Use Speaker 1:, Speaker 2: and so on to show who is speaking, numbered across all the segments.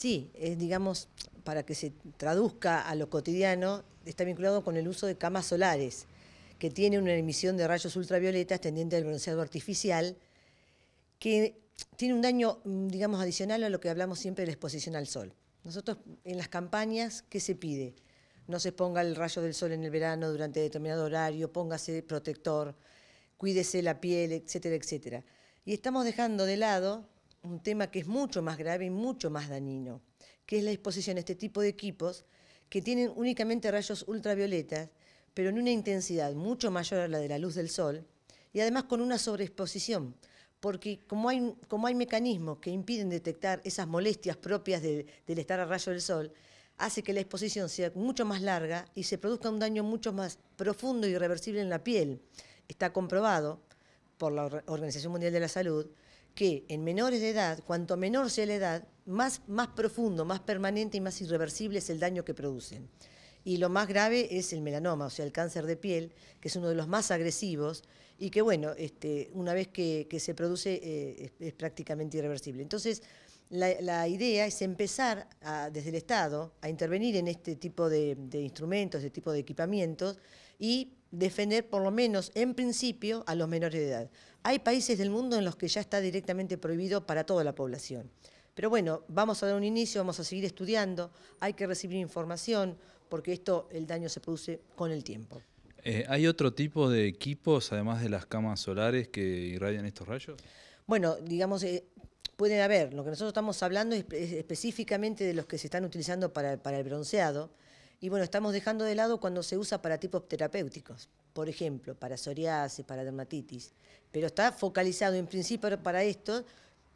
Speaker 1: Sí, es, eh, digamos, para que se traduzca a lo cotidiano, está vinculado con el uso de camas solares, que tiene una emisión de rayos ultravioletas tendiente al bronceado artificial, que tiene un daño, mm, digamos, adicional a lo que hablamos siempre de la exposición al sol. Nosotros en las campañas, ¿qué se pide? No se ponga el rayo del sol en el verano durante determinado horario, póngase protector, cuídese la piel, etcétera, etcétera. Y estamos dejando de lado un tema que es mucho más grave y mucho más dañino, que es la exposición a este tipo de equipos que tienen únicamente rayos ultravioletas, pero en una intensidad mucho mayor a la de la luz del sol, y además con una sobreexposición, porque como hay, mecanismos que impiden detectar esas molestias propias del estar a rayo del sol, hace que la exposición sea mucho más larga y se produzca un daño mucho más profundo y e irreversible en la piel. Está comprobado por la Organización Mundial de la Salud que en menores de edad, cuanto menor sea la edad, más, más profundo, más permanente y más irreversible es el daño que producen. Y lo más grave es el melanoma, o sea, el cáncer de piel, que es uno de los más agresivos y que, bueno, este, una vez que, se produce eh, es, prácticamente irreversible. Entonces, la, idea es empezar desde el Estado a intervenir en este tipo de, de instrumentos, este tipo de equipamientos y defender por lo menos en principio a los menores de edad. Hay países del mundo en los que ya está directamente prohibido para toda la población. Pero bueno, vamos a dar un inicio, vamos a seguir estudiando, hay que recibir información, porque esto, el daño se produce con el tiempo.
Speaker 2: Eh, ¿Hay otro tipo de equipos, además de las camas solares, que irradian estos rayos?
Speaker 1: Bueno, digamos, eh, pueden haber, lo que nosotros estamos hablando es, específicamente de los que se están utilizando para el bronceado, y bueno, estamos dejando de lado cuando se usa para tipos terapéuticos, por ejemplo, para psoriasis, para dermatitis. Pero está focalizado en principio para esto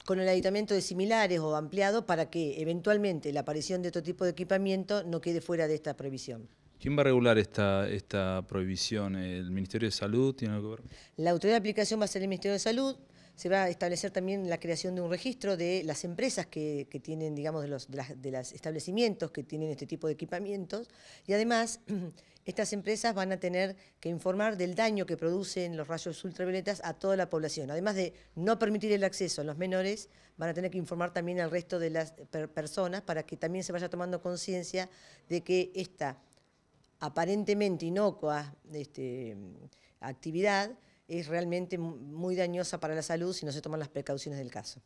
Speaker 1: con el aditamento de similares o ampliado para que eventualmente la aparición de otro tipo de equipamiento no quede fuera de esta prohibición.
Speaker 2: ¿Quién va a regular esta, esta prohibición? ¿El Ministerio de Salud tiene que ver?
Speaker 1: La autoridad de aplicación va a ser el Ministerio de Salud, se va a establecer también la creación de un registro de las empresas que, tienen, digamos, de los, de, establecimientos que tienen este tipo de equipamientos y además estas empresas van a tener que informar del daño que producen los rayos ultravioletas a toda la población. Además de no permitir el acceso a los menores, van a tener que informar también al resto de las personas para que también se vaya tomando conciencia de que esta aparentemente inocua este, actividad es realmente muy dañosa para la salud si no se toman las precauciones del caso.